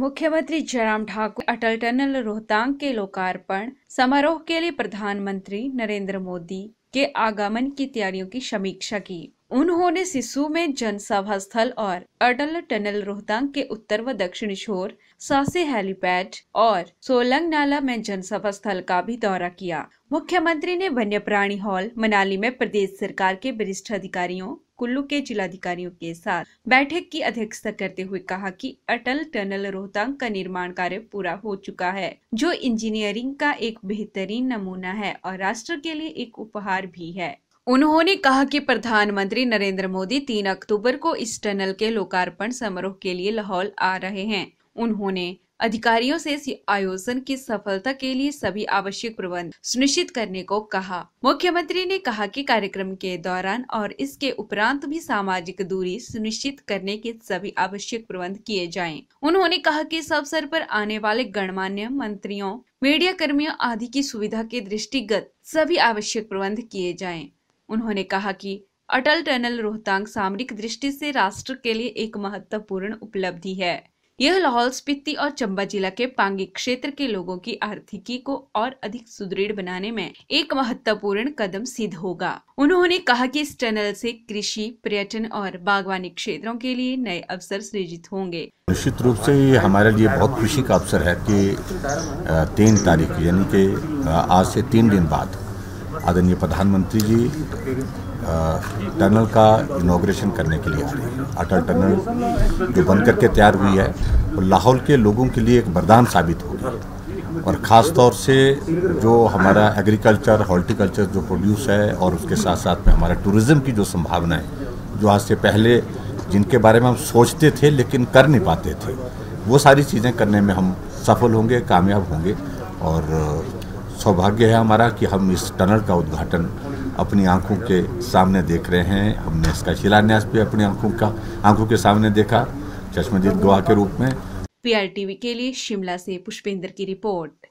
मुख्यमंत्री जयराम ठाकुर अटल टनल रोहतांग के लोकार्पण समारोह के लिए प्रधानमंत्री नरेंद्र मोदी के आगमन की तैयारियों की समीक्षा की उन्होंने सिसु में जनसभा स्थल और अटल टनल रोहतांग के उत्तर व दक्षिण छोर सासे हेलीपैड और सोलंग नाला में जनसभा स्थल का भी दौरा किया मुख्यमंत्री ने वन्य प्राणी हॉल मनाली में प्रदेश सरकार के वरिष्ठ अधिकारियों कुल्लू के जिलाधिकारियों के साथ बैठक की अध्यक्षता करते हुए कहा कि अटल टनल रोहतांग का निर्माण कार्य पूरा हो चुका है जो इंजीनियरिंग का एक बेहतरीन नमूना है और राष्ट्र के लिए एक उपहार भी है उन्होंने कहा कि प्रधानमंत्री नरेंद्र मोदी तीन अक्टूबर को इस टनल के लोकार्पण समारोह के लिए लाहौल आ रहे हैं उन्होंने अधिकारियों से इस आयोजन की सफलता के लिए सभी आवश्यक प्रबंध सुनिश्चित करने को कहा मुख्यमंत्री ने कहा कि कार्यक्रम के दौरान और इसके उपरांत भी सामाजिक दूरी सुनिश्चित करने के सभी आवश्यक प्रबंध किए जाएं। उन्होंने कहा कि इस अवसर पर आने वाले गणमान्य मंत्रियों मीडिया कर्मियों आदि की सुविधा के दृष्टिगत सभी आवश्यक प्रबंध किए जाए उन्होंने कहा की अटल टनल रोहतांग सामरिक दृष्टि से राष्ट्र के लिए एक महत्वपूर्ण उपलब्धि है यह लाहौल स्पीति और चंबा जिला के पांगी क्षेत्र के लोगों की आर्थिकी को और अधिक सुदृढ़ बनाने में एक महत्वपूर्ण कदम सिद्ध होगा उन्होंने कहा कि इस टनल से कृषि पर्यटन और बागवानी क्षेत्रों के लिए नए अवसर सृजित होंगे निश्चित रूप से ये हमारे लिए बहुत खुशी का अवसर है कि तीन तारीख यानी कि आज से तीन दिन बाद आदरणीय प्रधानमंत्री जी टनल का इनाग्रेशन करने के लिए आ रहे हैं अटल टनल जो बन करके तैयार हुई है वो लाहौल के लोगों के लिए एक वरदान साबित होगी और ख़ास तौर से जो हमारा एग्रीकल्चर हॉर्टिकल्चर जो प्रोड्यूस है और उसके साथ साथ में हमारा टूरिज़्म की जो संभावना है जो आज से पहले जिनके बारे में हम सोचते थे लेकिन कर नहीं पाते थे वो सारी चीज़ें करने में हम सफल होंगे कामयाब होंगे और सौभाग्य है हमारा कि हम इस टनल का उद्घाटन अपनी आंखों के सामने देख रहे हैं हमने इसका शिलान्यास भी अपनी आंखों का आंखों के सामने देखा चश्मदीद दुआ के रूप में पीआरटीवी के लिए शिमला से पुष्पेंद्र की रिपोर्ट